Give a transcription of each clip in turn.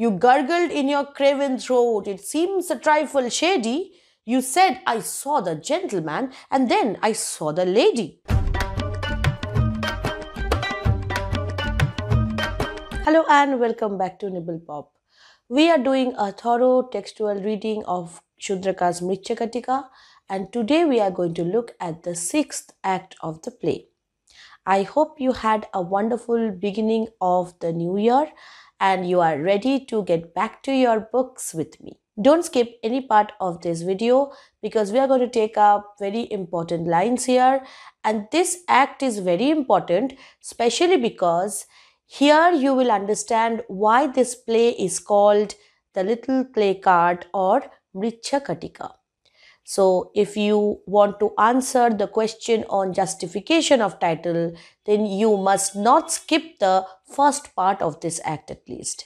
You gurgled in your craven throat. It seems a trifle shady. You said, I saw the gentleman and then I saw the lady. Hello and welcome back to Nibble Pop. We are doing a thorough textual reading of Shudraka's Mritchakatika and today we are going to look at the sixth act of the play. I hope you had a wonderful beginning of the new year and you are ready to get back to your books with me. Don't skip any part of this video because we are going to take up very important lines here and this act is very important especially because here you will understand why this play is called the little clay card or Mrichakatika. So if you want to answer the question on justification of title, then you must not skip the first part of this act at least.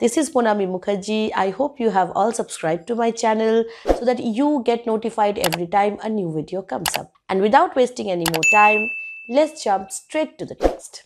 This is Monami Mukherjee. I hope you have all subscribed to my channel so that you get notified every time a new video comes up. And without wasting any more time, let's jump straight to the text.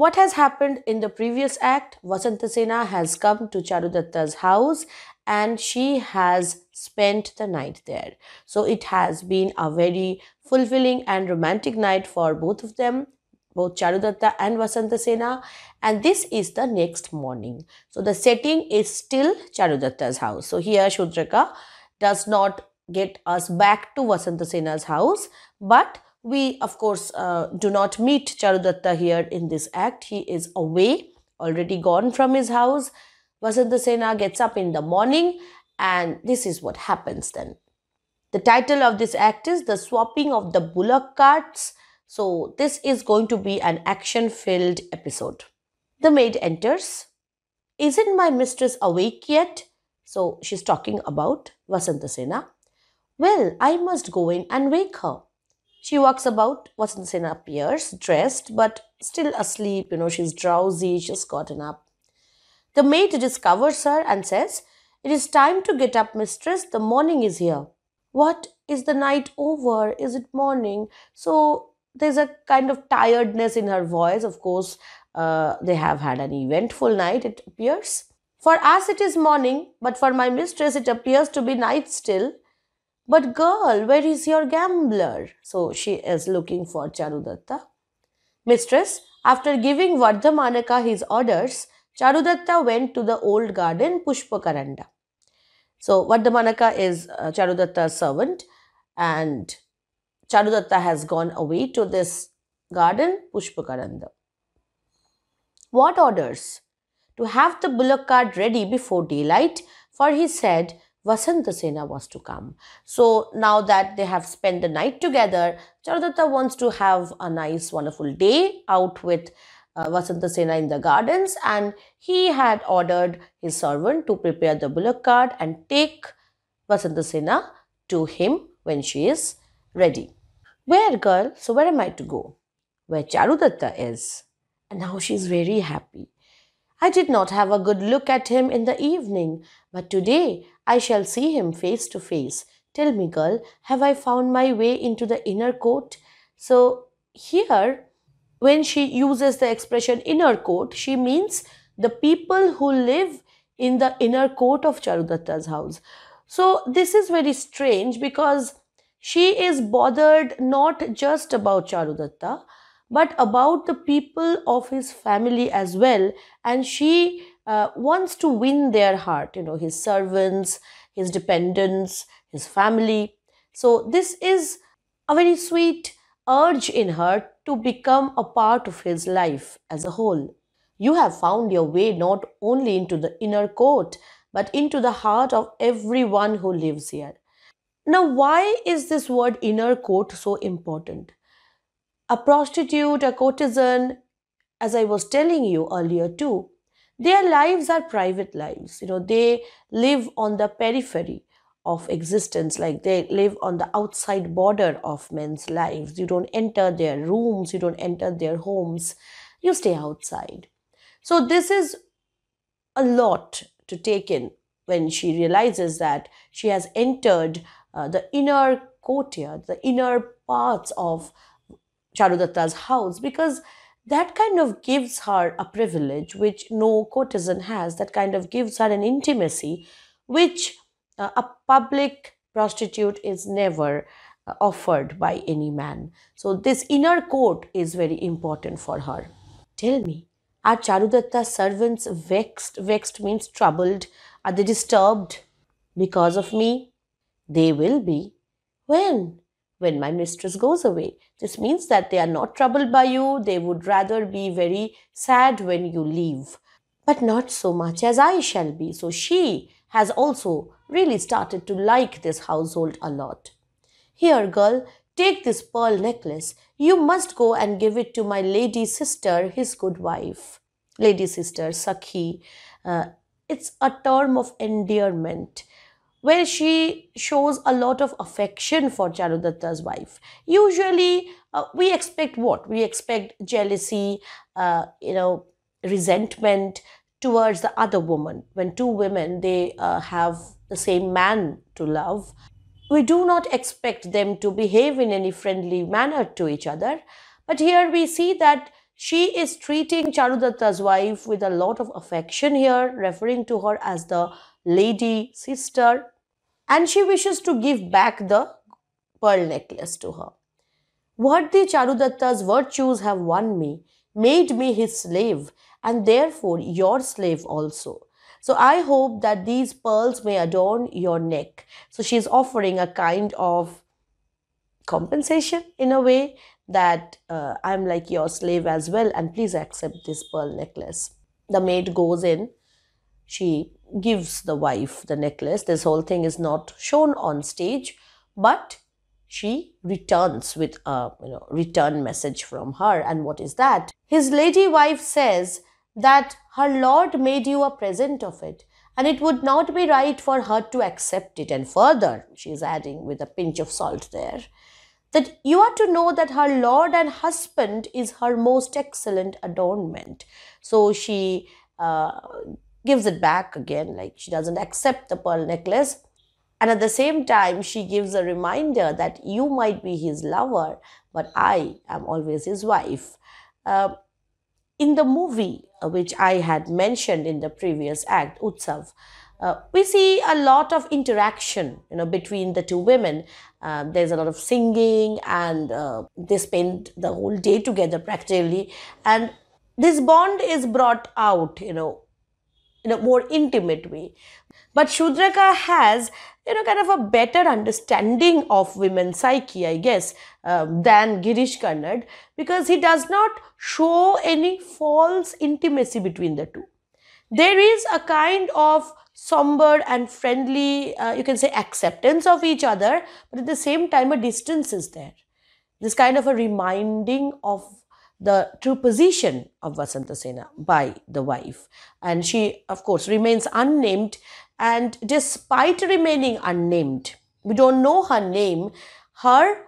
What has happened in the previous act? Vasantasena has come to Charudatta's house and she has spent the night there. So it has been a very fulfilling and romantic night for both of them both Charudatta and Vasantasena and this is the next morning. So the setting is still Charudatta's house. So here Shudraka does not get us back to Vasantasena's house but we, of course, uh, do not meet Charudatta here in this act. He is away, already gone from his house. Vasanta Sena gets up in the morning and this is what happens then. The title of this act is The Swapping of the Bullock Carts. So this is going to be an action-filled episode. The maid enters. Isn't my mistress awake yet? So she's talking about Vasanta Sena. Well, I must go in and wake her. She walks about once sin? appears, dressed but still asleep. You know, she's drowsy, she's gotten up. The maid discovers her and says, It is time to get up, mistress. The morning is here. What? Is the night over? Is it morning? So there's a kind of tiredness in her voice. Of course, uh, they have had an eventful night, it appears. For us, it is morning, but for my mistress, it appears to be night still. But girl, where is your gambler? So she is looking for Charudatta. Mistress, after giving Vardhamanaka his orders, Charudatta went to the old garden Pushpakaranda. So Vardhamanaka is uh, Charudatta's servant and Charudatta has gone away to this garden Pushpakaranda. What orders? To have the bullock cart ready before daylight, for he said, Vasantasena was to come. So now that they have spent the night together, Charudatta wants to have a nice, wonderful day out with uh, Vasantasena in the gardens and he had ordered his servant to prepare the bullock cart and take Vasantasena to him when she is ready. Where girl? So where am I to go? Where Charudatta is. And now she is very happy. I did not have a good look at him in the evening, but today I shall see him face to face. Tell me, girl, have I found my way into the inner court? So here, when she uses the expression inner court, she means the people who live in the inner court of Charudatta's house. So this is very strange because she is bothered not just about Charudatta, but about the people of his family as well. And she uh, wants to win their heart, you know, his servants, his dependents, his family. So, this is a very sweet urge in her to become a part of his life as a whole. You have found your way not only into the inner court, but into the heart of everyone who lives here. Now, why is this word inner court so important? A prostitute, a courtesan, as I was telling you earlier too, their lives are private lives. You know, they live on the periphery of existence like they live on the outside border of men's lives you don't enter their rooms you don't enter their homes you stay outside so this is a lot to take in when she realizes that she has entered uh, the inner courtyard the inner parts of charudatta's house because that kind of gives her a privilege which no courtesan has that kind of gives her an intimacy which uh, a public prostitute is never uh, offered by any man so this inner court is very important for her tell me are charudatta's servants vexed vexed means troubled are they disturbed because of me they will be when when my mistress goes away. This means that they are not troubled by you, they would rather be very sad when you leave, but not so much as I shall be. So she has also really started to like this household a lot. Here, girl, take this pearl necklace. You must go and give it to my lady sister, his good wife. Lady sister, Sakhi. Uh, it's a term of endearment where she shows a lot of affection for Charudatta's wife. Usually, uh, we expect what? We expect jealousy, uh, you know, resentment towards the other woman. When two women, they uh, have the same man to love, we do not expect them to behave in any friendly manner to each other. But here we see that she is treating Charudatta's wife with a lot of affection here, referring to her as the lady, sister, and she wishes to give back the pearl necklace to her. What the Charudatta's virtues have won me, made me his slave, and therefore your slave also. So I hope that these pearls may adorn your neck. So she's offering a kind of compensation in a way that uh, I'm like your slave as well, and please accept this pearl necklace. The maid goes in she gives the wife the necklace. This whole thing is not shown on stage, but she returns with a you know, return message from her. And what is that? His lady wife says that her lord made you a present of it and it would not be right for her to accept it. And further, she is adding with a pinch of salt there, that you are to know that her lord and husband is her most excellent adornment. So she uh, gives it back again, like she doesn't accept the pearl necklace. And at the same time, she gives a reminder that you might be his lover, but I am always his wife. Uh, in the movie, uh, which I had mentioned in the previous act, Utsav, uh, we see a lot of interaction you know between the two women uh, there's a lot of singing and uh, they spend the whole day together practically and this bond is brought out you know in a more intimate way. But Shudraka has, you know, kind of a better understanding of women's psyche, I guess, um, than Girish Karnad because he does not show any false intimacy between the two. There is a kind of somber and friendly, uh, you can say, acceptance of each other, but at the same time, a distance is there. This kind of a reminding of the true position of Vasantasena by the wife. And she, of course, remains unnamed. And despite remaining unnamed, we don't know her name, her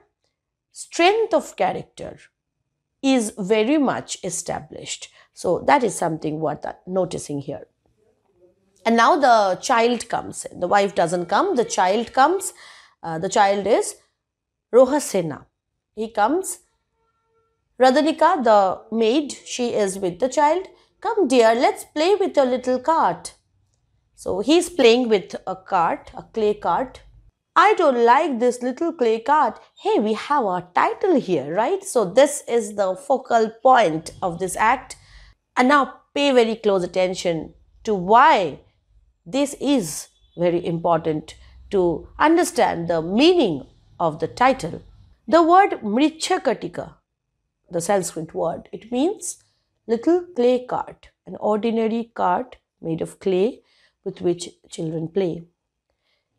strength of character is very much established. So that is something worth noticing here. And now the child comes The wife doesn't come, the child comes. Uh, the child is Rohasena. He comes Radhanika, the maid, she is with the child. Come dear, let's play with your little cart. So he's playing with a cart, a clay cart. I don't like this little clay cart. Hey, we have our title here, right? So this is the focal point of this act. And now pay very close attention to why this is very important to understand the meaning of the title. The word Mrichakatika the Sanskrit word. It means little clay cart, an ordinary cart made of clay with which children play.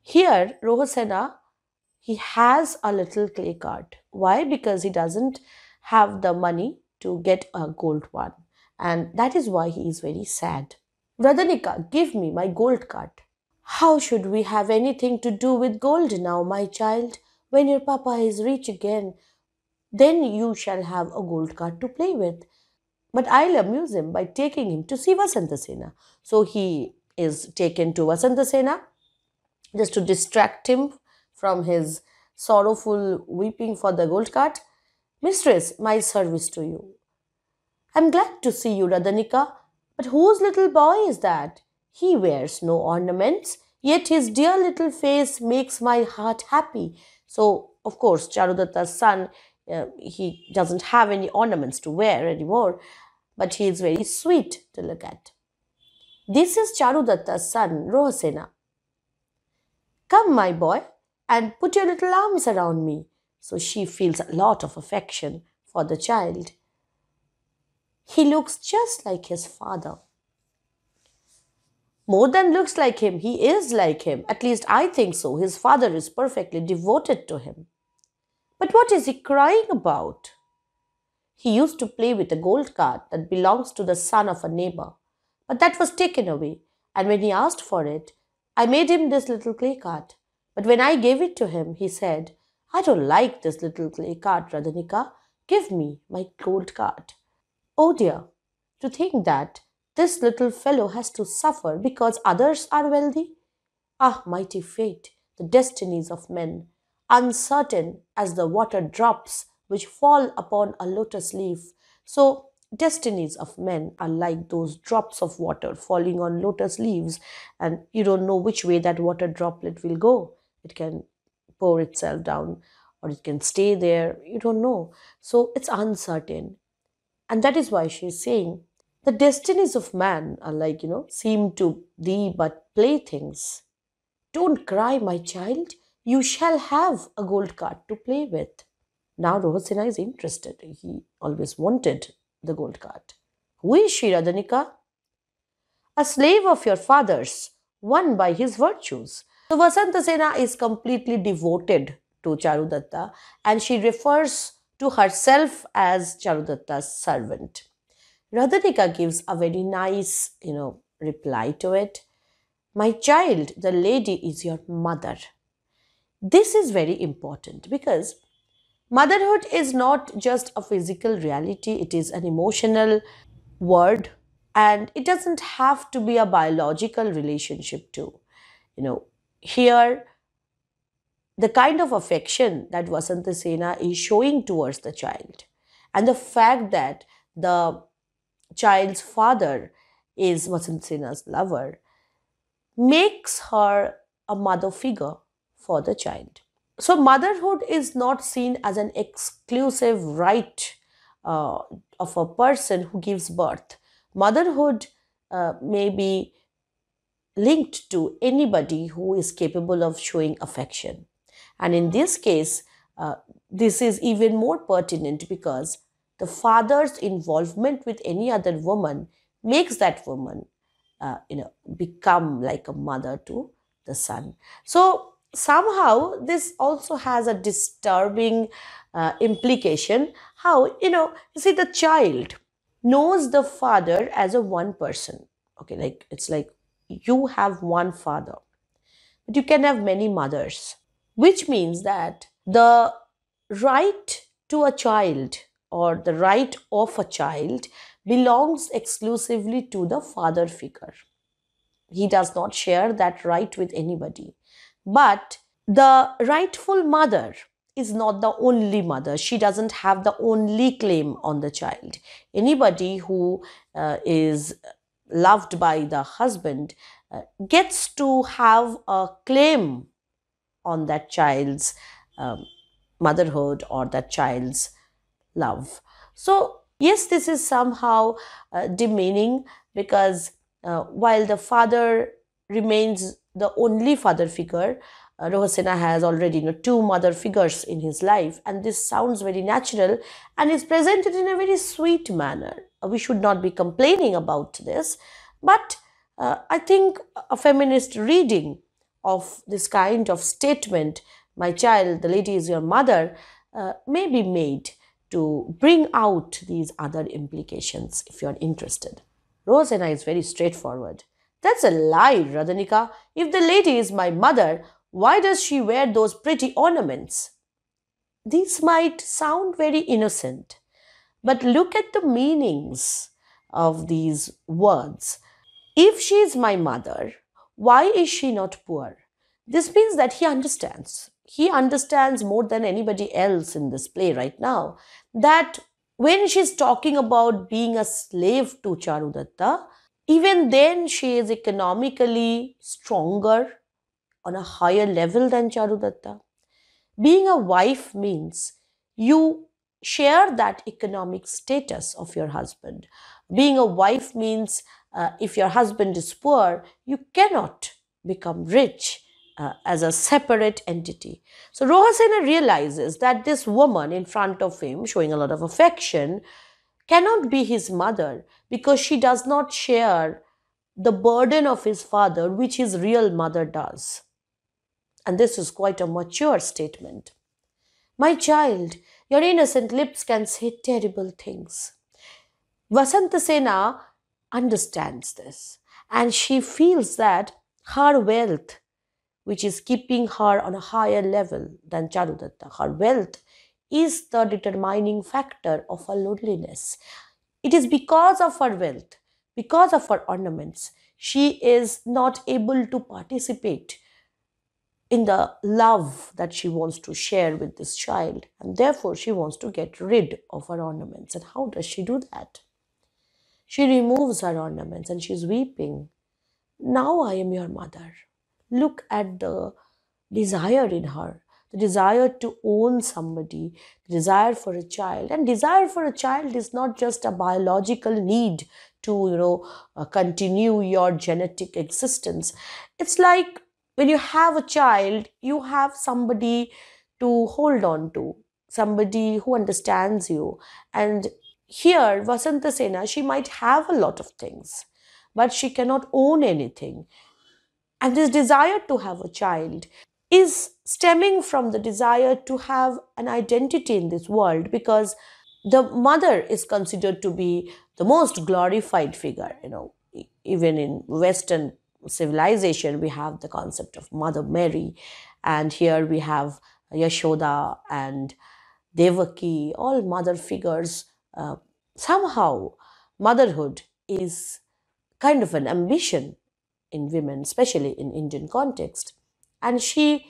Here, Rohasena, he has a little clay cart. Why? Because he doesn't have the money to get a gold one. And that is why he is very sad. Radhanika, give me my gold cart. How should we have anything to do with gold now, my child? When your papa is rich again, then you shall have a gold card to play with. But I'll amuse him by taking him to see Vasantasena. So he is taken to Vasantasena just to distract him from his sorrowful weeping for the gold cart. Mistress, my service to you. I'm glad to see you, Radhanika. But whose little boy is that? He wears no ornaments, yet his dear little face makes my heart happy. So, of course, Charudatta's son uh, he doesn't have any ornaments to wear anymore, but he is very sweet to look at. This is Charudatta's son, Rohasena. Come, my boy, and put your little arms around me. So she feels a lot of affection for the child. He looks just like his father. More than looks like him, he is like him. At least I think so. His father is perfectly devoted to him. But what is he crying about? He used to play with a gold card that belongs to the son of a neighbor, but that was taken away, and when he asked for it, I made him this little clay card. But when I gave it to him, he said, I don't like this little clay card, Radhanika. Give me my gold card. Oh dear, to think that this little fellow has to suffer because others are wealthy. Ah, mighty fate, the destinies of men uncertain as the water drops which fall upon a lotus leaf. So, destinies of men are like those drops of water falling on lotus leaves, and you don't know which way that water droplet will go. It can pour itself down or it can stay there. You don't know. So, it's uncertain. And that is why she is saying the destinies of man are like, you know, seem to thee but playthings. Don't cry, my child you shall have a gold card to play with. Now Rohit Sinha is interested. He always wanted the gold card. Who is she, Radhanika? A slave of your father's, won by his virtues. So Vasanta Sena is completely devoted to Charudatta and she refers to herself as Charudatta's servant. Radhanika gives a very nice, you know, reply to it. My child, the lady is your mother. This is very important because motherhood is not just a physical reality, it is an emotional word and it doesn't have to be a biological relationship too. You know, here the kind of affection that Vasanta Sena is showing towards the child and the fact that the child's father is Vasanta Sena's lover makes her a mother figure for the child. So, motherhood is not seen as an exclusive right uh, of a person who gives birth. Motherhood uh, may be linked to anybody who is capable of showing affection. And in this case, uh, this is even more pertinent because the father's involvement with any other woman makes that woman, uh, you know, become like a mother to the son. So somehow this also has a disturbing uh, implication how you know you see the child knows the father as a one person okay like it's like you have one father but you can have many mothers which means that the right to a child or the right of a child belongs exclusively to the father figure he does not share that right with anybody but the rightful mother is not the only mother. She doesn't have the only claim on the child. Anybody who uh, is loved by the husband uh, gets to have a claim on that child's um, motherhood or that child's love. So, yes, this is somehow uh, demeaning because uh, while the father remains the only father figure. Uh, Rohasena has already you know, two mother figures in his life, and this sounds very natural and is presented in a very sweet manner. Uh, we should not be complaining about this, but uh, I think a feminist reading of this kind of statement, my child, the lady is your mother, uh, may be made to bring out these other implications if you are interested. Rosanna is very straightforward. That's a lie, Radhanika. If the lady is my mother, why does she wear those pretty ornaments? These might sound very innocent, but look at the meanings of these words. If she is my mother, why is she not poor? This means that he understands. He understands more than anybody else in this play right now that when she's talking about being a slave to Charudatta, even then she is economically stronger on a higher level than Charudatta. Being a wife means you share that economic status of your husband. Being a wife means uh, if your husband is poor, you cannot become rich uh, as a separate entity. So Rohasena realizes that this woman in front of him, showing a lot of affection, cannot be his mother because she does not share the burden of his father, which his real mother does. And this is quite a mature statement. My child, your innocent lips can say terrible things. Vasantasena understands this and she feels that her wealth, which is keeping her on a higher level than Charudatta, her wealth is the determining factor of her loneliness. It is because of her wealth, because of her ornaments, she is not able to participate in the love that she wants to share with this child and therefore she wants to get rid of her ornaments and how does she do that she removes her ornaments and she's weeping now i am your mother look at the desire in her the desire to own somebody, the desire for a child. And desire for a child is not just a biological need to, you know, uh, continue your genetic existence. It's like when you have a child, you have somebody to hold on to, somebody who understands you. And here, Vasanta Sena, she might have a lot of things, but she cannot own anything. And this desire to have a child is stemming from the desire to have an identity in this world because the mother is considered to be the most glorified figure you know even in western civilization we have the concept of mother mary and here we have yashoda and devaki all mother figures uh, somehow motherhood is kind of an ambition in women especially in indian context and she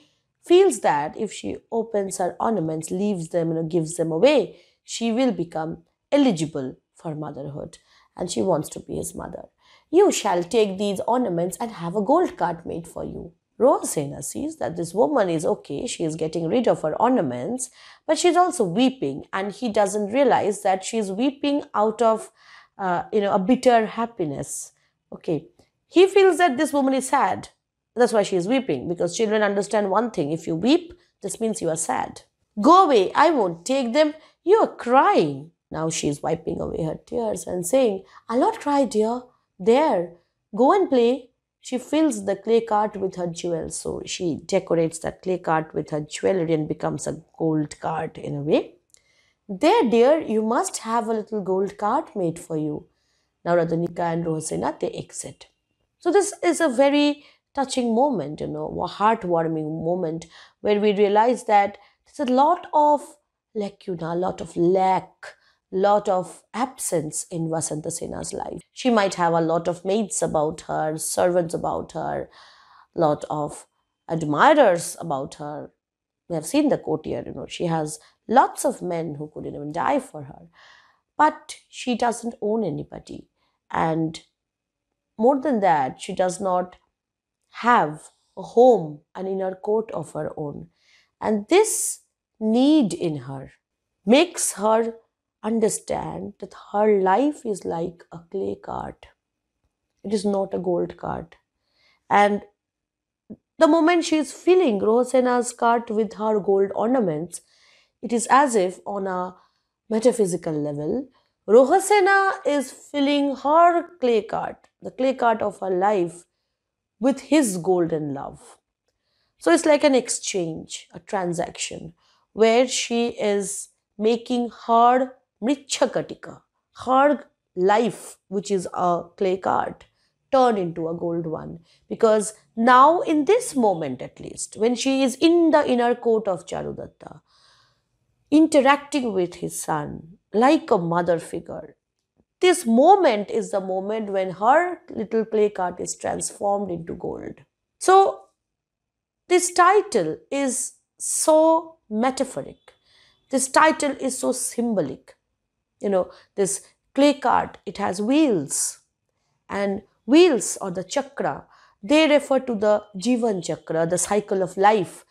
feels that if she opens her ornaments, leaves them, you know, gives them away, she will become eligible for motherhood and she wants to be his mother. You shall take these ornaments and have a gold cart made for you. Rosena sees that this woman is okay, she is getting rid of her ornaments, but she's also weeping, and he doesn't realize that she's weeping out of, uh, you know, a bitter happiness. Okay, he feels that this woman is sad, that's why she is weeping because children understand one thing if you weep, this means you are sad. Go away, I won't take them. You are crying. Now she is wiping away her tears and saying, I'll not cry, dear. There, go and play. She fills the clay cart with her jewels. So she decorates that clay cart with her jewelry and becomes a gold cart in a way. There, dear, you must have a little gold cart made for you. Now Radhanika and Rohasena, they exit. So this is a very touching moment, you know, a heartwarming moment where we realize that there's a lot of lacuna, a lot of lack, lot of absence in Vasanta Sena's life. She might have a lot of maids about her, servants about her, lot of admirers about her. We have seen the courtier, you know, she has lots of men who couldn't even die for her. But she doesn't own anybody. And more than that, she does not have a home, an inner court of her own. And this need in her makes her understand that her life is like a clay cart, it is not a gold cart. And the moment she is filling Rosena's cart with her gold ornaments, it is as if on a metaphysical level, Rohasena is filling her clay cart, the clay cart of her life, with his golden love. So it's like an exchange, a transaction, where she is making her mrichakatika, her life, which is a clay cart, turn into a gold one. Because now, in this moment at least, when she is in the inner court of Charudatta, interacting with his son like a mother figure, this moment is the moment when her little play card is transformed into gold. So, this title is so metaphoric. This title is so symbolic. You know, this clay card, it has wheels. And wheels or the chakra, they refer to the Jivan chakra, the cycle of life,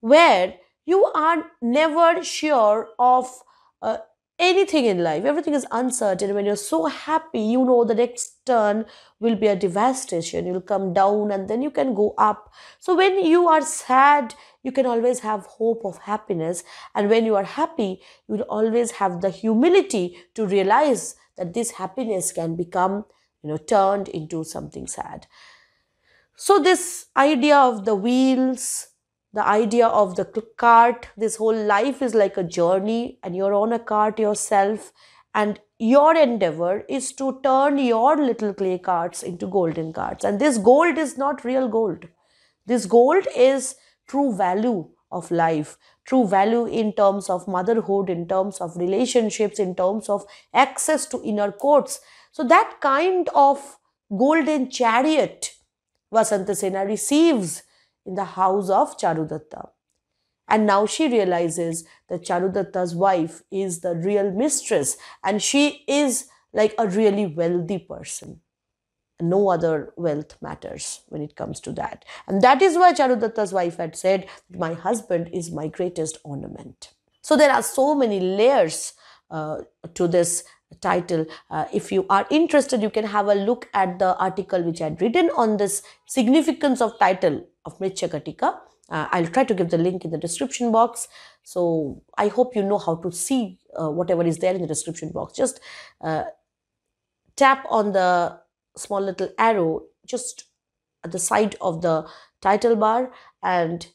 where you are never sure of uh, anything in life everything is uncertain when you're so happy you know the next turn will be a devastation you'll come down and then you can go up so when you are sad you can always have hope of happiness and when you are happy you'll always have the humility to realize that this happiness can become you know turned into something sad so this idea of the wheels the idea of the cart this whole life is like a journey and you're on a cart yourself and your endeavor is to turn your little clay carts into golden carts and this gold is not real gold this gold is true value of life true value in terms of motherhood in terms of relationships in terms of access to inner courts so that kind of golden chariot vasanta sena receives in the house of Charudatta. And now she realizes that Charudatta's wife is the real mistress and she is like a really wealthy person. No other wealth matters when it comes to that. And that is why Charudatta's wife had said, My husband is my greatest ornament. So there are so many layers uh, to this title. Uh, if you are interested, you can have a look at the article which I had written on this significance of title of Mritya Katika. Uh, I'll try to give the link in the description box. So I hope you know how to see uh, whatever is there in the description box. Just uh, tap on the small little arrow just at the side of the title bar and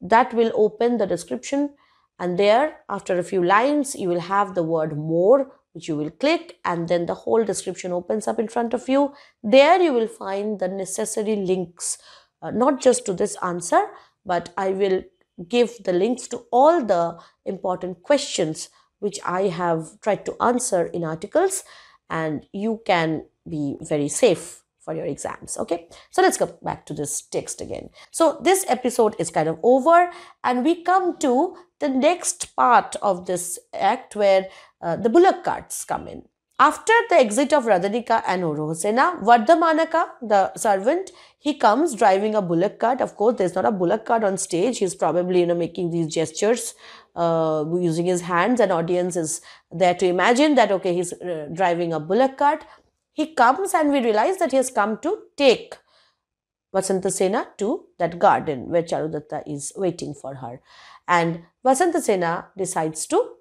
that will open the description and there after a few lines you will have the word more which you will click and then the whole description opens up in front of you. There you will find the necessary links uh, not just to this answer, but I will give the links to all the important questions which I have tried to answer in articles and you can be very safe for your exams okay so let's go back to this text again so this episode is kind of over and we come to the next part of this act where uh, the bullock carts come in after the exit of Radharika and Orohsena, Vardhamanaka, the servant, he comes driving a bullock cart. Of course, there's not a bullock cart on stage. He's probably, you know, making these gestures uh, using his hands. An audience is there to imagine that, okay, he's uh, driving a bullock cart. He comes and we realize that he has come to take Vasantasena to that garden where Charudatta is waiting for her. And Vasantasena decides to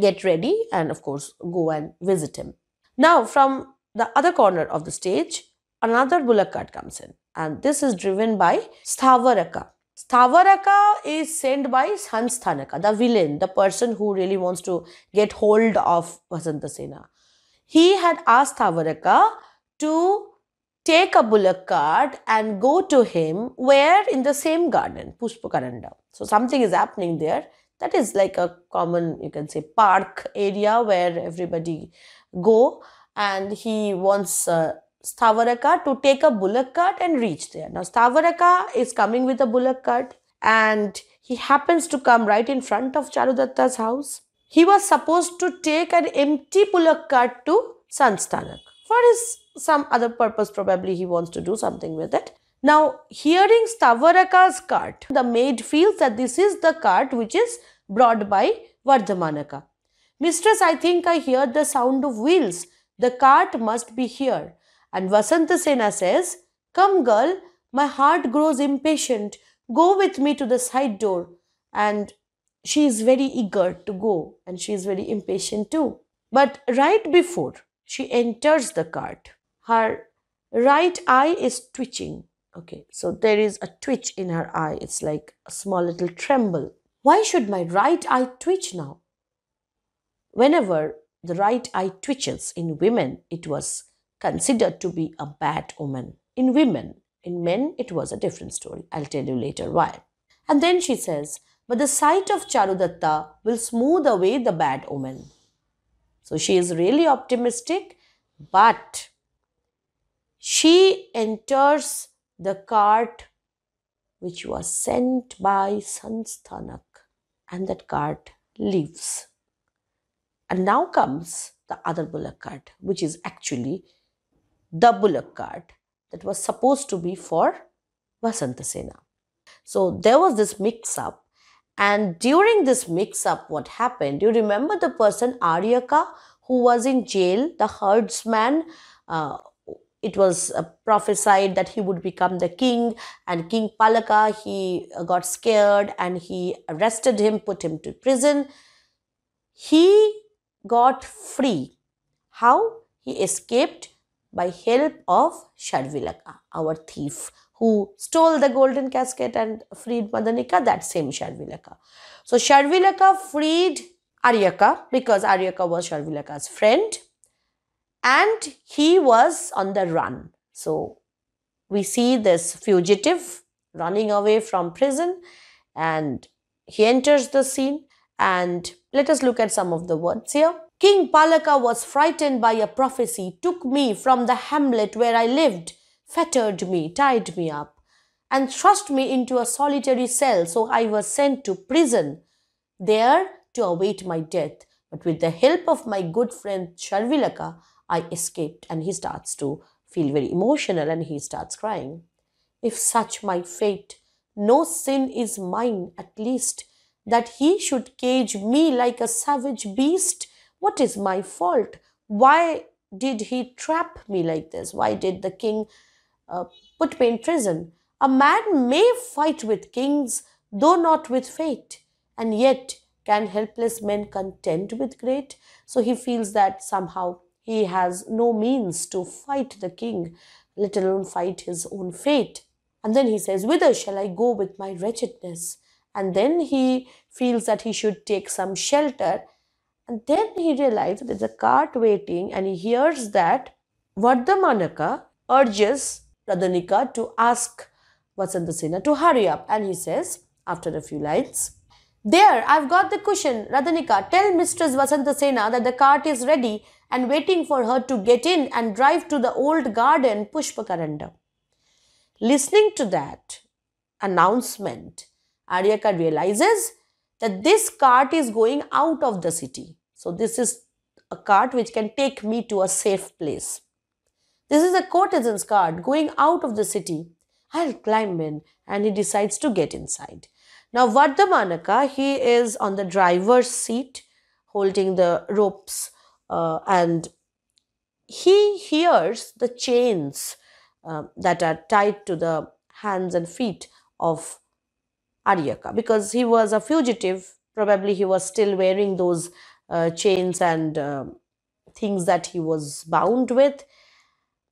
get ready and of course go and visit him. Now from the other corner of the stage, another bullock cart comes in and this is driven by Stavaraka. Stavaraka is sent by Sansthanaka, the villain, the person who really wants to get hold of Vasantasena. He had asked Stavaraka to take a bullock cart and go to him where in the same garden, Pushpakaranda. So something is happening there that is like a common you can say park area where everybody go and he wants uh, stavaraka to take a bullock cart and reach there now stavaraka is coming with a bullock cart and he happens to come right in front of charudatta's house he was supposed to take an empty bullock cart to sanstanak for his some other purpose probably he wants to do something with it now, hearing Stavaraka's cart, the maid feels that this is the cart which is brought by Vardhamanaka. Mistress, I think I hear the sound of wheels. The cart must be here. And Vasantasena says, Come girl, my heart grows impatient. Go with me to the side door. And she is very eager to go and she is very impatient too. But right before she enters the cart, her right eye is twitching Okay, so there is a twitch in her eye. It's like a small little tremble. Why should my right eye twitch now? Whenever the right eye twitches in women, it was considered to be a bad omen. In women, in men, it was a different story. I'll tell you later why. And then she says, but the sight of Charudatta will smooth away the bad omen. So she is really optimistic, but she enters the cart which was sent by Sansthanak, and that cart leaves. And now comes the other bullock cart, which is actually the bullock cart that was supposed to be for Vasantasena. So there was this mix up. And during this mix up, what happened? You remember the person Aryaka who was in jail, the herdsman uh, it was uh, prophesied that he would become the king and king palaka he uh, got scared and he arrested him put him to prison he got free how he escaped by help of Sharvilaka, our thief who stole the golden casket and freed Madanika, that same Sharvilaka. So Sharvilaka freed Aryaka because Aryaka was Sharvilaka's friend and he was on the run. So we see this fugitive running away from prison and he enters the scene and let us look at some of the words here. King Palaka was frightened by a prophecy, took me from the hamlet where I lived, fettered me, tied me up, and thrust me into a solitary cell. So I was sent to prison there to await my death. But with the help of my good friend Sharvilaka, I escaped. And he starts to feel very emotional and he starts crying. If such my fate, no sin is mine, at least that he should cage me like a savage beast. What is my fault? Why did he trap me like this? Why did the king uh, put me in prison? A man may fight with kings, though not with fate, and yet can helpless men contend with great? So he feels that somehow he has no means to fight the king, let alone fight his own fate. And then he says, Whither shall I go with my wretchedness? And then he feels that he should take some shelter. And then he realizes there's a cart waiting and he hears that Vardhamanaka urges Radhanika to ask Vatsandasena to hurry up. And he says, after a few lines, There, I've got the cushion. Radhanika, tell Mistress Vasantasena that the cart is ready and waiting for her to get in and drive to the old garden Pushpakaranda. Listening to that announcement, Aryaka realizes that this cart is going out of the city. So this is a cart which can take me to a safe place. This is a courtesan's cart going out of the city. I'll climb in and he decides to get inside. Now Vardhamanaka, he is on the driver's seat holding the ropes uh, and he hears the chains um, that are tied to the hands and feet of Aryaka because he was a fugitive. Probably he was still wearing those uh, chains and uh, things that he was bound with.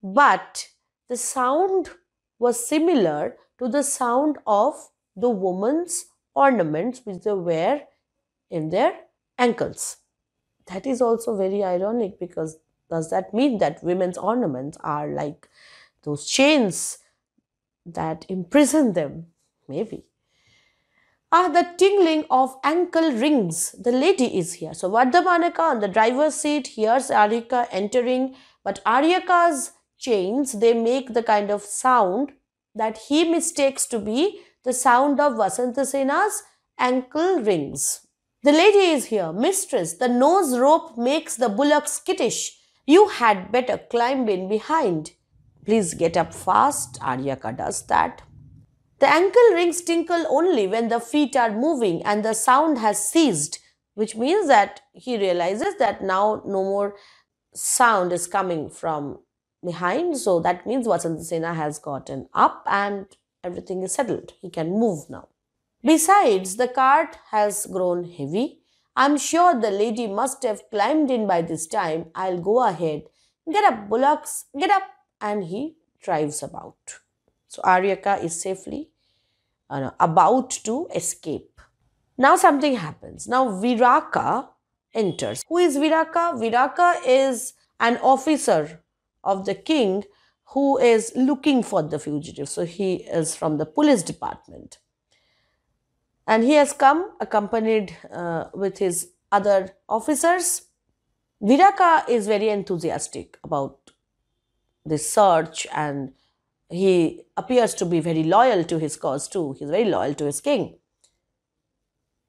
But the sound was similar to the sound of the woman's ornaments which they wear in their ankles that is also very ironic because does that mean that women's ornaments are like those chains that imprison them? Maybe. Ah, the tingling of ankle rings. The lady is here. So Vardhamanaka on the driver's seat hears Arika entering, but Aryaka's chains, they make the kind of sound that he mistakes to be the sound of Vasanthasena's ankle rings. The lady is here, mistress. The nose rope makes the bullock skittish. You had better climb in behind. Please get up fast. Aryaka does that. The ankle rings tinkle only when the feet are moving and the sound has ceased, which means that he realizes that now no more sound is coming from behind. So that means Vasantasena has gotten up and everything is settled. He can move now. Besides, the cart has grown heavy. I'm sure the lady must have climbed in by this time. I'll go ahead. Get up, bullocks, get up. And he drives about. So Aryaka is safely uh, about to escape. Now something happens. Now Viraka enters. Who is Viraka? Viraka is an officer of the king who is looking for the fugitive. So he is from the police department. And he has come accompanied uh, with his other officers. Viraka is very enthusiastic about this search and he appears to be very loyal to his cause too. He's very loyal to his king.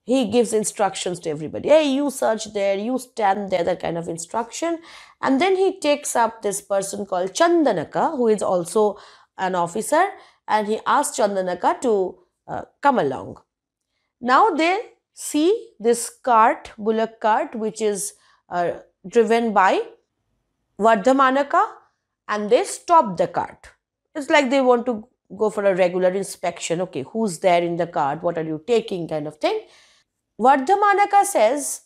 He gives instructions to everybody. Hey, you search there, you stand there, that kind of instruction. And then he takes up this person called Chandanaka, who is also an officer, and he asks Chandanaka to uh, come along. Now they see this cart, bullock cart, which is uh, driven by Vardhamanaka and they stop the cart. It's like they want to go for a regular inspection. Okay, who's there in the cart? What are you taking? kind of thing. Vardhamanaka says,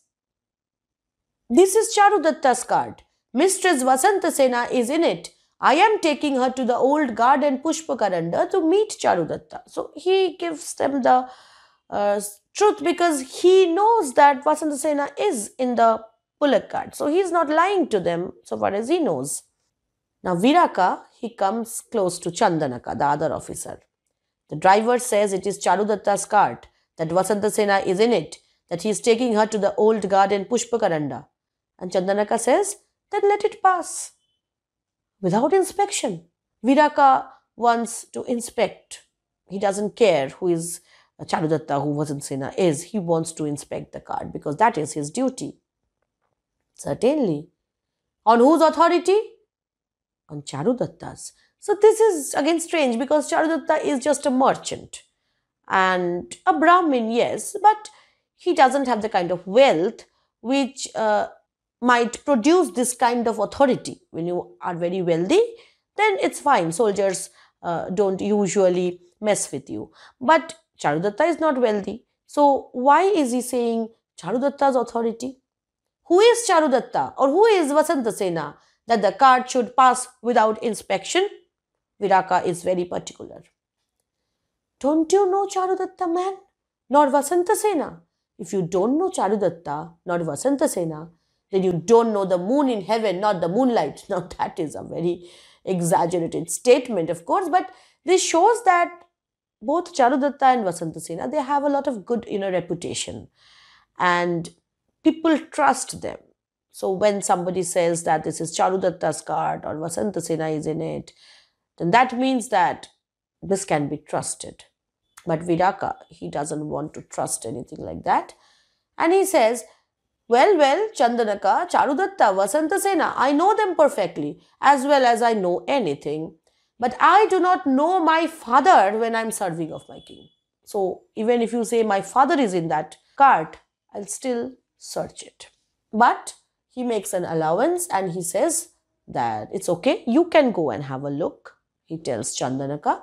this is Charudatta's cart. Mistress Vasantasena is in it. I am taking her to the old garden Pushpakaranda to meet Charudatta. So he gives them the uh, truth because he knows that Vasantasena is in the bullock cart, So he's not lying to them so far as he knows. Now Viraka, he comes close to Chandanaka, the other officer. The driver says it is Charudatta's cart, that Vasantasena is in it, that he is taking her to the old garden Pushpakaranda. And Chandanaka says, then let it pass. Without inspection. Viraka wants to inspect. He doesn't care who is Charudatta, who was in Sena, is. He wants to inspect the card because that is his duty. Certainly. On whose authority? On Charudatta's. So this is again strange because Charudatta is just a merchant and a Brahmin, yes, but he doesn't have the kind of wealth which uh, might produce this kind of authority. When you are very wealthy, then it's fine. Soldiers uh, don't usually mess with you. But Charudatta is not wealthy. So why is he saying Charudatta's authority? Who is Charudatta or who is Vasantasena that the cart should pass without inspection? Viraka is very particular. Don't you know Charudatta man? Nor Vasantasena. If you don't know Charudatta, not Vasantasena, then you don't know the moon in heaven, not the moonlight. Now that is a very exaggerated statement, of course, but this shows that both Charudatta and Vasantasena, they have a lot of good, you know, reputation and people trust them. So when somebody says that this is Charudatta's card or Vasantasena is in it, then that means that this can be trusted. But Vidaka, he doesn't want to trust anything like that. And he says, well, well, Chandanaka, Charudatta, Vasantasena, I know them perfectly as well as I know anything. But I do not know my father when I'm serving of my king. So even if you say my father is in that cart, I'll still search it. But he makes an allowance and he says that it's okay, you can go and have a look. He tells Chandanaka.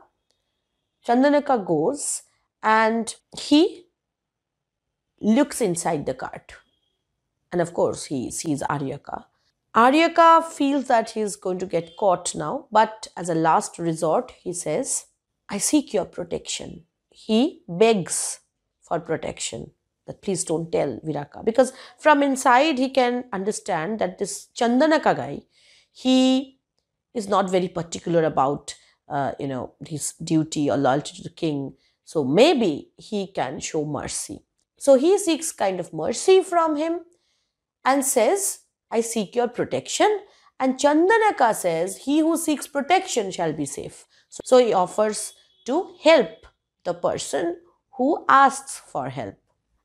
Chandanaka goes and he looks inside the cart. And of course, he sees Aryaka Aryaka feels that he is going to get caught now, but as a last resort, he says, I seek your protection. He begs for protection that please don't tell Viraka because from inside he can understand that this Chandanaka guy, he is not very particular about, uh, you know, his duty or loyalty to the king. So maybe he can show mercy. So he seeks kind of mercy from him and says, I seek your protection. And Chandanaka says, He who seeks protection shall be safe. So he offers to help the person who asks for help.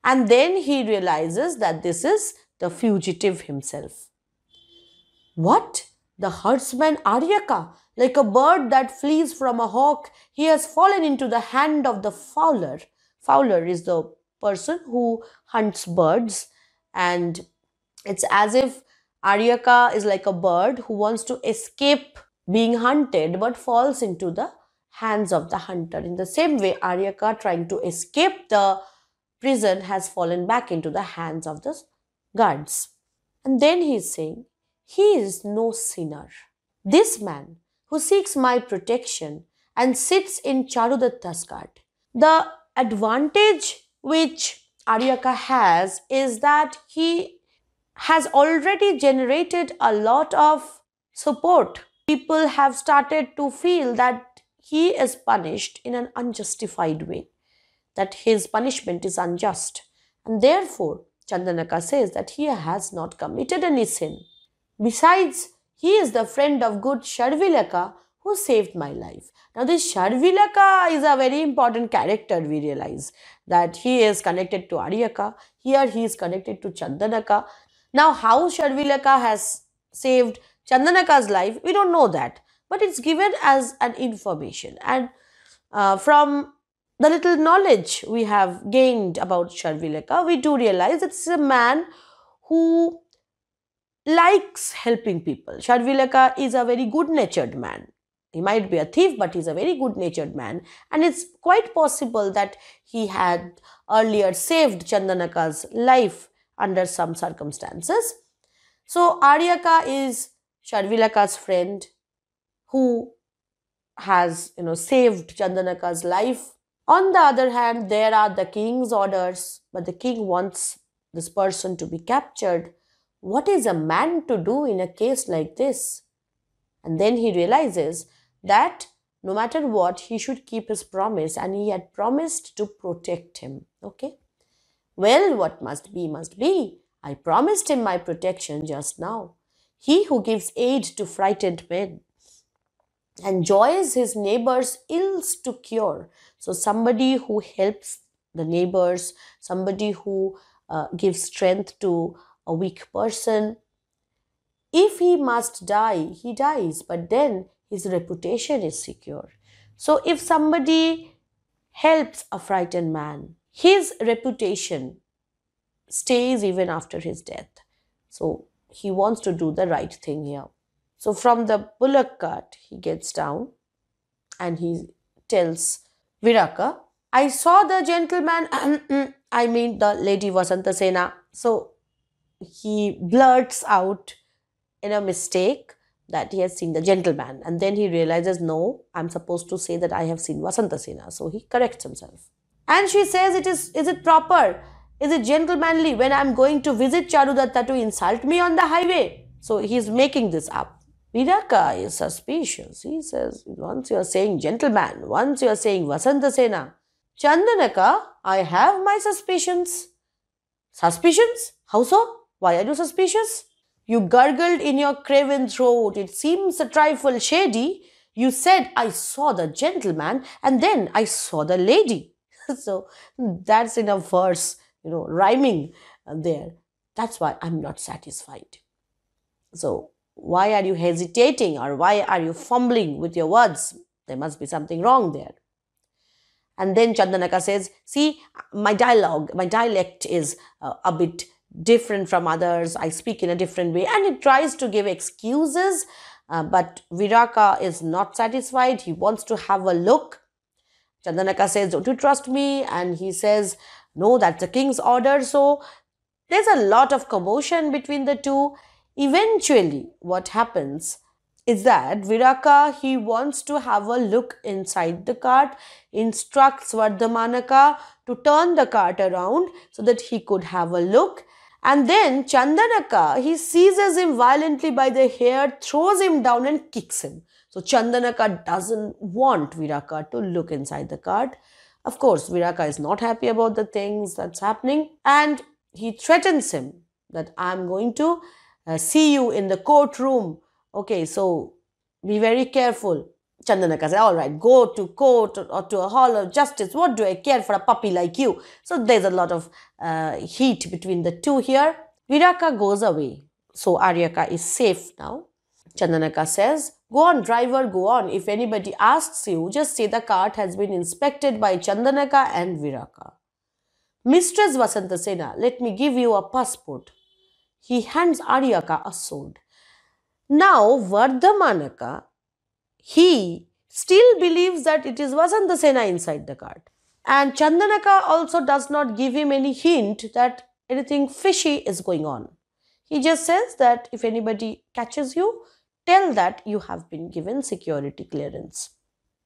And then he realizes that this is the fugitive himself. What? The herdsman Aryaka, like a bird that flees from a hawk, he has fallen into the hand of the fowler. Fowler is the person who hunts birds, and it's as if Aryaka is like a bird who wants to escape being hunted but falls into the hands of the hunter. In the same way, Aryaka trying to escape the prison has fallen back into the hands of the guards. And then he is saying, He is no sinner. This man who seeks my protection and sits in Charudatta's guard. The advantage which Aryaka has is that he has already generated a lot of support. People have started to feel that he is punished in an unjustified way, that his punishment is unjust. And therefore, Chandanaka says that he has not committed any sin. Besides, he is the friend of good Sharvilaka who saved my life. Now, this Sharvilaka is a very important character, we realize that he is connected to Aryaka, here he is connected to Chandanaka. Now, how Sharvilaka has saved Chandanaka's life, we don't know that. But it's given as an information. And uh, from the little knowledge we have gained about Sharvilaka, we do realize it's a man who likes helping people. Sharvilaka is a very good-natured man. He might be a thief, but he's a very good-natured man. And it's quite possible that he had earlier saved Chandanaka's life under some circumstances. So Aryaka is Sharvilaka's friend who has you know saved Chandanaka's life. On the other hand, there are the king's orders, but the king wants this person to be captured. What is a man to do in a case like this? And then he realizes that no matter what, he should keep his promise, and he had promised to protect him. Okay, well, what must be, must be. I promised him my protection just now. He who gives aid to frightened men enjoys his neighbor's ills to cure. So, somebody who helps the neighbors, somebody who uh, gives strength to a weak person. If he must die, he dies, but then his reputation is secure. So, if somebody helps a frightened man, his reputation stays even after his death. So he wants to do the right thing here. So from the bullock cart, he gets down and he tells Viraka, I saw the gentleman, mm, I mean the lady Sena. So he blurts out in a mistake that he has seen the gentleman and then he realizes, no, I'm supposed to say that I have seen Sena." So he corrects himself. And she says, it is, is it proper? Is it gentlemanly when I'm going to visit Charudatta to insult me on the highway? So he's making this up. Viraka is suspicious. He says, once you are saying gentleman, once you are saying Vasantasena, Chandanaka, I have my suspicions. Suspicions? How so? Why are you suspicious? You gurgled in your craven throat. It seems a trifle shady. You said, I saw the gentleman and then I saw the lady. so hmm, that's in a verse, you know, rhyming there. That's why I'm not satisfied. So why are you hesitating or why are you fumbling with your words? There must be something wrong there. And then Chandanaka says, see, my dialogue, my dialect is uh, a bit different from others. I speak in a different way. And it tries to give excuses. Uh, but Viraka is not satisfied. He wants to have a look. Chandanaka says, Don't you trust me? And he says, No, that's the king's order. So there's a lot of commotion between the two. Eventually, what happens is that Viraka he wants to have a look inside the cart, instructs Vardhamanaka to turn the cart around so that he could have a look. And then Chandanaka he seizes him violently by the hair, throws him down, and kicks him. So Chandanaka doesn't want Viraka to look inside the cart. Of course, Viraka is not happy about the things that's happening and he threatens him that I'm going to uh, see you in the courtroom. Okay, so be very careful. Chandanaka says, all right, go to court or to a hall of justice. What do I care for a puppy like you? So there's a lot of uh, heat between the two here. Viraka goes away. So Aryaka is safe now. Chandanaka says, Go on, driver, go on. If anybody asks you, just say the cart has been inspected by Chandanaka and Viraka. Mistress Vasantasena, let me give you a passport. He hands Aryaka a sword. Now, Vardhamanaka, he still believes that it is Vasantasena inside the cart. And Chandanaka also does not give him any hint that anything fishy is going on. He just says that if anybody catches you, Tell that you have been given security clearance.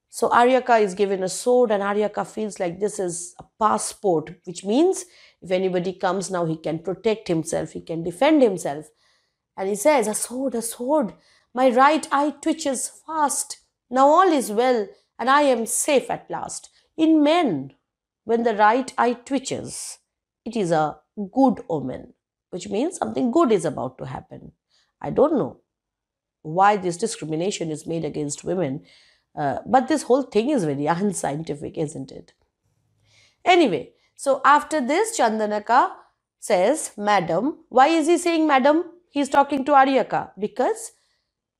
So Aryaka is given a sword and Aryaka feels like this is a passport, which means if anybody comes now, he can protect himself, he can defend himself. And he says, a sword, a sword, my right eye twitches fast. Now all is well and I am safe at last. In men, when the right eye twitches, it is a good omen, which means something good is about to happen. I don't know why this discrimination is made against women. Uh, but this whole thing is very unscientific, isn't it? Anyway, so after this, Chandanaka says, Madam, why is he saying Madam? He's talking to Aryaka because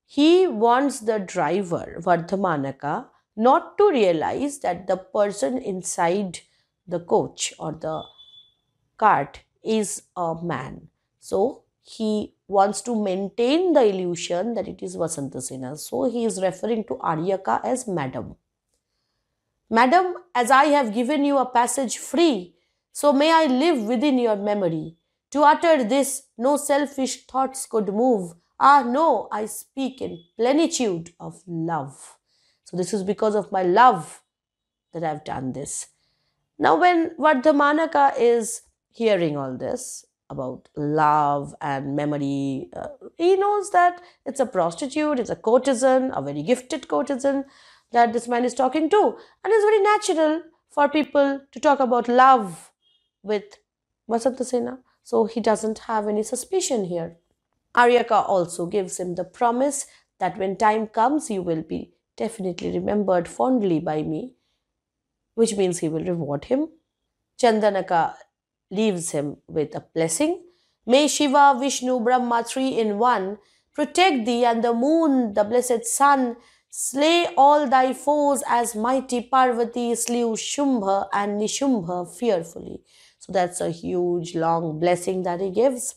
he wants the driver, Vardhamanaka, not to realize that the person inside the coach or the cart is a man. So he wants to maintain the illusion that it is Vasantasena. So he is referring to Aryaka as Madam. Madam, as I have given you a passage free, so may I live within your memory. To utter this, no selfish thoughts could move. Ah, no, I speak in plenitude of love. So this is because of my love that I've done this. Now, when Vardhamanaka is hearing all this, about love and memory. Uh, he knows that it's a prostitute, it's a courtesan, a very gifted courtesan that this man is talking to. And it's very natural for people to talk about love with Sena. So he doesn't have any suspicion here. Aryaka also gives him the promise that when time comes, you will be definitely remembered fondly by me, which means he will reward him. Chandanaka leaves him with a blessing. May Shiva, Vishnu, Brahma, three in one, protect thee and the moon, the blessed sun, slay all thy foes as mighty Parvati slew Shumbha and Nishumbha fearfully. So that's a huge long blessing that he gives.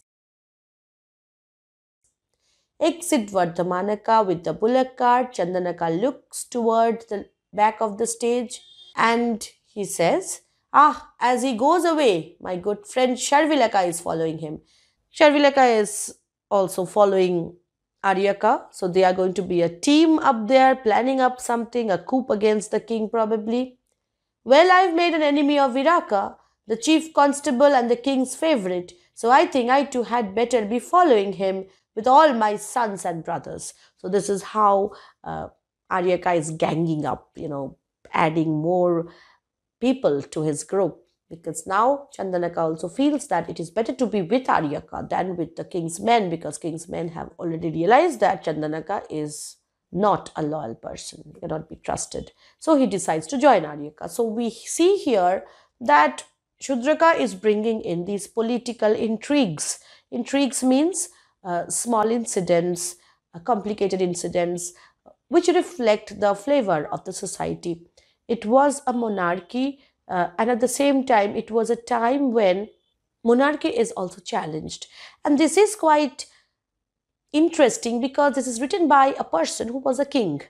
Exit Vardhamanaka with the bullock cart. Chandanaka looks toward the back of the stage and he says, Ah, as he goes away, my good friend Sharvilaka is following him. Sharvilaka is also following Aryaka. So they are going to be a team up there, planning up something, a coup against the king probably. Well, I've made an enemy of Viraka, the chief constable and the king's favorite. So I think I too had better be following him with all my sons and brothers. So this is how uh, Aryaka is ganging up, you know, adding more people to his group because now Chandanaka also feels that it is better to be with Aryaka than with the king's men because king's men have already realized that Chandanaka is not a loyal person, cannot be trusted. So he decides to join Aryaka. So we see here that Shudraka is bringing in these political intrigues. Intrigues means uh, small incidents, uh, complicated incidents, which reflect the flavor of the society. It was a monarchy, uh, and at the same time, it was a time when monarchy is also challenged. And this is quite interesting because this is written by a person who was a king.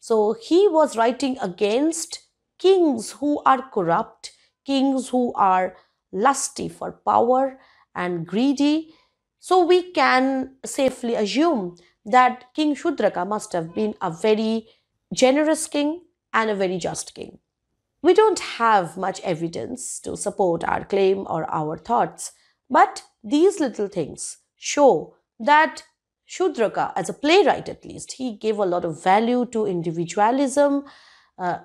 So he was writing against kings who are corrupt, kings who are lusty for power and greedy. So we can safely assume that King Shudraka must have been a very generous king, and a very just king. We don't have much evidence to support our claim or our thoughts, but these little things show that Shudraka, as a playwright at least, he gave a lot of value to individualism, uh,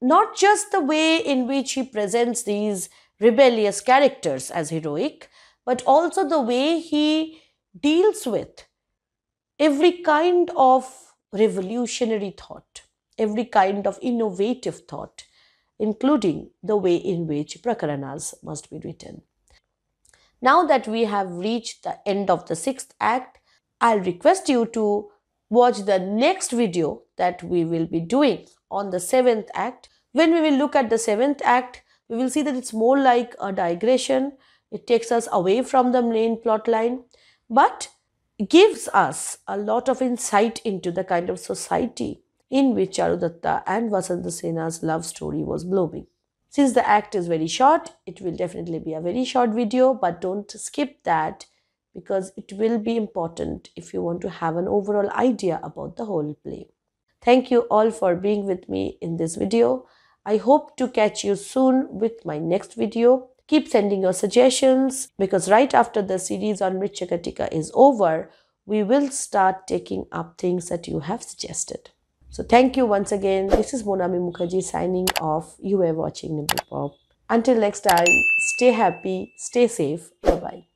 not just the way in which he presents these rebellious characters as heroic, but also the way he deals with every kind of revolutionary thought every kind of innovative thought, including the way in which prakaranas must be written. Now that we have reached the end of the sixth act, I'll request you to watch the next video that we will be doing on the seventh act. When we will look at the seventh act, we will see that it's more like a digression. It takes us away from the main plot line, but gives us a lot of insight into the kind of society in which Charudatta and Vasanta Sena's love story was blooming. Since the act is very short, it will definitely be a very short video, but don't skip that because it will be important if you want to have an overall idea about the whole play. Thank you all for being with me in this video. I hope to catch you soon with my next video. Keep sending your suggestions because right after the series on Mrichakatika is over, we will start taking up things that you have suggested. So thank you once again. This is Monami Mukherjee signing off. You were watching Nimble Pop. Until next time, stay happy, stay safe. Bye-bye.